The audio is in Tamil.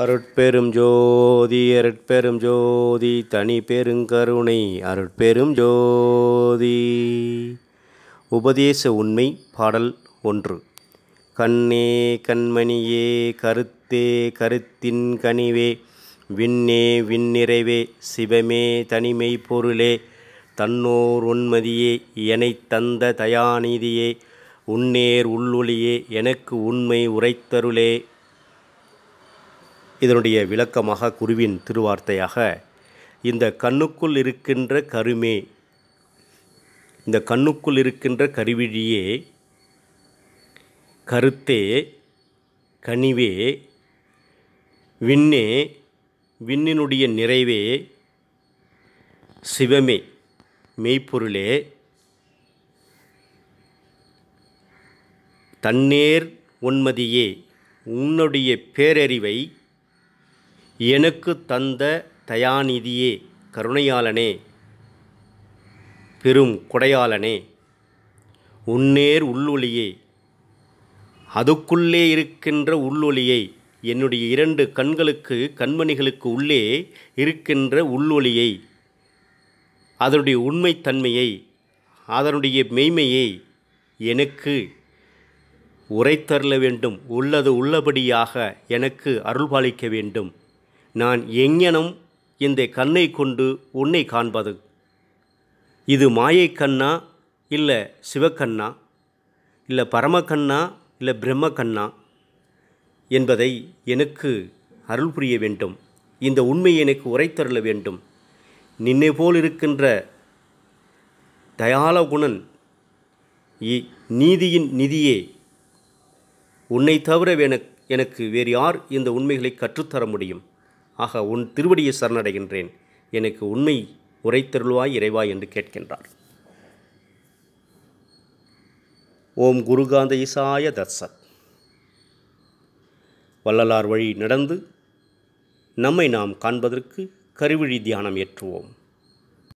அருட்பெரும் ஜோதி அருட்பெரும் ஜோதி தனி பெருங்கருணை அருட்பெரும் ஜோதி உபதேச உண்மை பாடல் ஒன்று கண்ணே கண்மணியே கருத்தே கருத்தின் கனிவே விண்ணே விண்ணிறைவே சிவமே தனிமை பொருளே தன்னோர் உண்மதியே எனை தந்த தயாநிதியே உன்னேர் உள்ளொளியே எனக்கு உண்மை உரைத்தருளே இதனுடைய விளக்கமாக குருவின் திருவார்த்தையாக இந்த கண்ணுக்குள் இருக்கின்ற கருமே இந்த கண்ணுக்குள் இருக்கின்ற கருவிழியே கருத்தே கனிவே விண்ணே விண்ணினுடைய நிறைவே சிவமே மெய்ப்பொருளே தண்ணீர் உன்மதியே உன்னுடைய பேரறிவை எனக்கு தந்த தயாநிதியே கருணையாளனே பெரும் கொடையாளனே உன்னேர் உள்ளொளியே அதுக்குள்ளே இருக்கின்ற உள்ளொளியை என்னுடைய இரண்டு கண்களுக்கு கண்மணிகளுக்கு உள்ளே இருக்கின்ற உள்ளொளியை அதனுடைய உண்மைத்தன்மையை அதனுடைய மெய்மையை எனக்கு உரைத்தருள வேண்டும் உள்ளது உள்ளபடியாக எனக்கு அருள்பாலிக்க வேண்டும் நான் எங்கெனும் இந்த கண்ணை கொண்டு உன்னை காண்பது இது மாயை கண்ணா இல்லை சிவக்கண்ணா இல்லை பரமக்கண்ணா இல்லை பிரம்மக்கண்ணா என்பதை எனக்கு அருள் புரிய வேண்டும் இந்த உண்மையை எனக்கு உரைத்தருள வேண்டும் நின்னை போல் இருக்கின்ற தயாலகுணன் நீதியின் நிதியே உன்னை தவிர எனக்கு வேறு யார் இந்த உண்மைகளை கற்றுத்தர முடியும் ஆக உன் திருவடியை சரணடைகின்றேன் எனக்கு உண்மை உரைத்தருள்வாய் இறைவாய் என்று கேட்கின்றார் ஓம் குருகாந்த இசாய தர்சத் வள்ளலார் வழி நடந்து நம்மை நாம் காண்பதற்கு கருவிழி தியானம் ஏற்றுவோம்